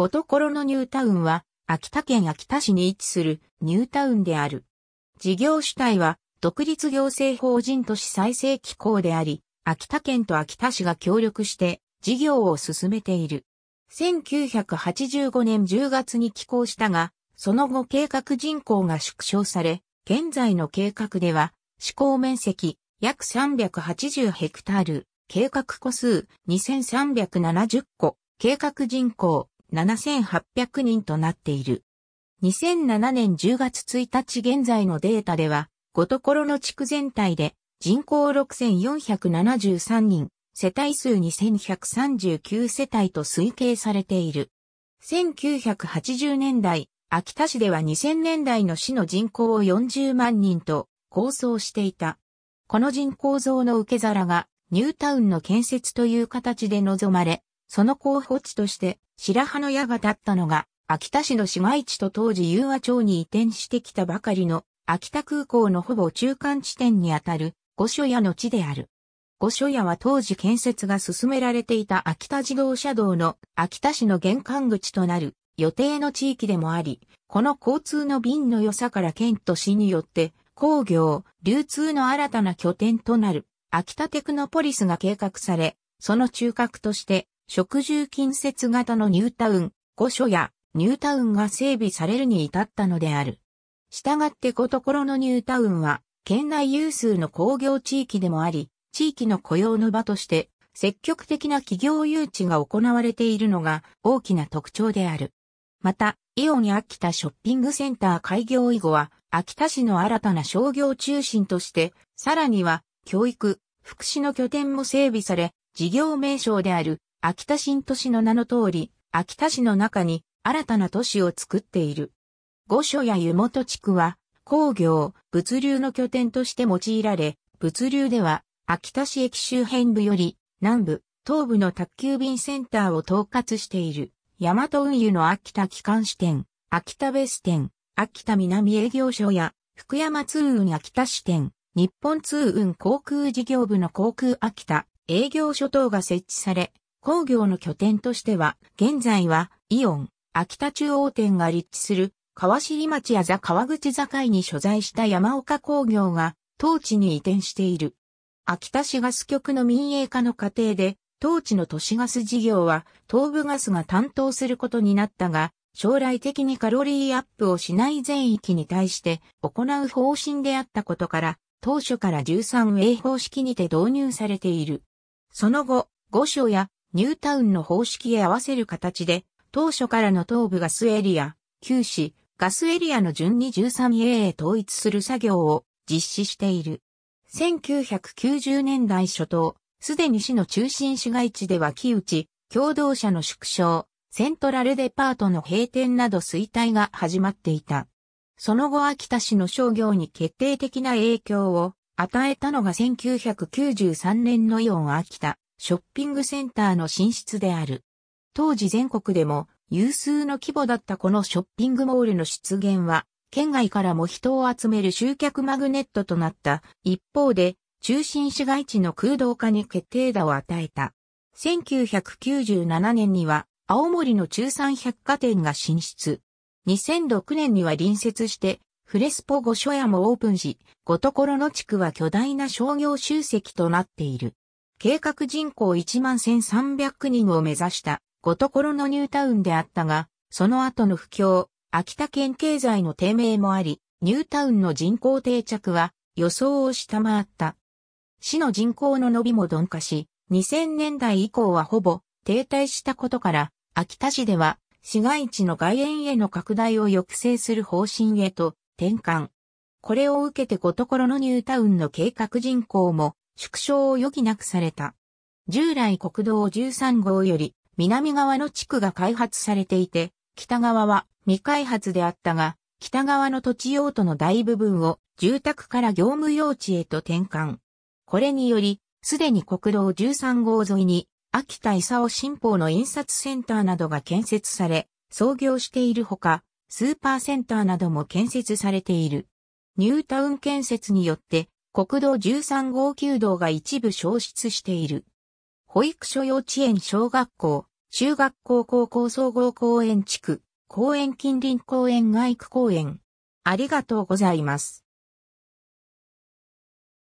ゴトコロのニュータウンは、秋田県秋田市に位置するニュータウンである。事業主体は、独立行政法人都市再生機構であり、秋田県と秋田市が協力して事業を進めている。1985年10月に寄港したが、その後計画人口が縮小され、現在の計画では、施行面積約380ヘクタール、計画個数2370個、計画人口7800人となっている。2007年10月1日現在のデータでは、こ所の地区全体で人口6473人、世帯数2139世帯と推計されている。1980年代、秋田市では2000年代の市の人口を40万人と構想していた。この人口増の受け皿がニュータウンの建設という形で望まれ、その候補地として白羽の矢が立ったのが、秋田市の市街地と当時雄和町に移転してきたばかりの秋田空港のほぼ中間地点にあたる五所屋の地である。五所屋は当時建設が進められていた秋田自動車道の秋田市の玄関口となる予定の地域でもあり、この交通の便の良さから県と市によって工業、流通の新たな拠点となる秋田テクノポリスが計画され、その中核として食住近接型のニュータウン、御所やニュータウンが整備されるに至ったのである。従ってこところのニュータウンは、県内有数の工業地域でもあり、地域の雇用の場として、積極的な企業誘致が行われているのが大きな特徴である。また、イオン秋田ショッピングセンター開業以後は、秋田市の新たな商業中心として、さらには、教育、福祉の拠点も整備され、事業名称である秋田新都市の名の通り、秋田市の中に新たな都市を作っている。五所や湯本地区は工業、物流の拠点として用いられ、物流では秋田市駅周辺部より南部、東部の宅急便センターを統括している、大和運輸の秋田機関支店、秋田ベース店、秋田南営業所や、福山通運秋田支店、日本通運航空事業部の航空秋田営業所等が設置され、工業の拠点としては、現在はイオン、秋田中央店が立地する川尻町や座川口境に所在した山岡工業が当地に移転している。秋田市ガス局の民営化の過程で、当地の都市ガス事業は東部ガスが担当することになったが、将来的にカロリーアップをしない全域に対して行う方針であったことから、当初から 13A 方式にて導入されている。その後、五所やニュータウンの方式へ合わせる形で、当初からの東部ガスエリア、旧市、ガスエリアの順に 13A へ統一する作業を実施している。1990年代初頭、すでに市の中心市街地では木内、共同社の縮小、セントラルデパートの閉店など衰退が始まっていた。その後秋田市の商業に決定的な影響を与えたのが1993年のイオン秋田ショッピングセンターの進出である。当時全国でも有数の規模だったこのショッピングモールの出現は、県外からも人を集める集客マグネットとなった一方で、中心市街地の空洞化に決定打を与えた。1997年には、青森の中山百貨店が進出。2006年には隣接して、フレスポ御所屋もオープンし、ごところの地区は巨大な商業集積となっている。計画人口1万1300人を目指したごところのニュータウンであったが、その後の不況、秋田県経済の低迷もあり、ニュータウンの人口定着は予想を下回った。市の人口の伸びも鈍化し、2000年代以降はほぼ停滞したことから、秋田市では市街地の外縁への拡大を抑制する方針へと転換。これを受けてごところのニュータウンの計画人口も縮小を余儀なくされた。従来国道13号より南側の地区が開発されていて、北側は未開発であったが、北側の土地用途の大部分を住宅から業務用地へと転換。これにより、すでに国道13号沿いに、秋田伊佐尾新報の印刷センターなどが建設され、創業しているほか、スーパーセンターなども建設されている。ニュータウン建設によって国道13号旧道が一部消失している。保育所幼稚園小学校、中学校高校総合公園地区、公園近隣公園外区公園。ありがとうございます。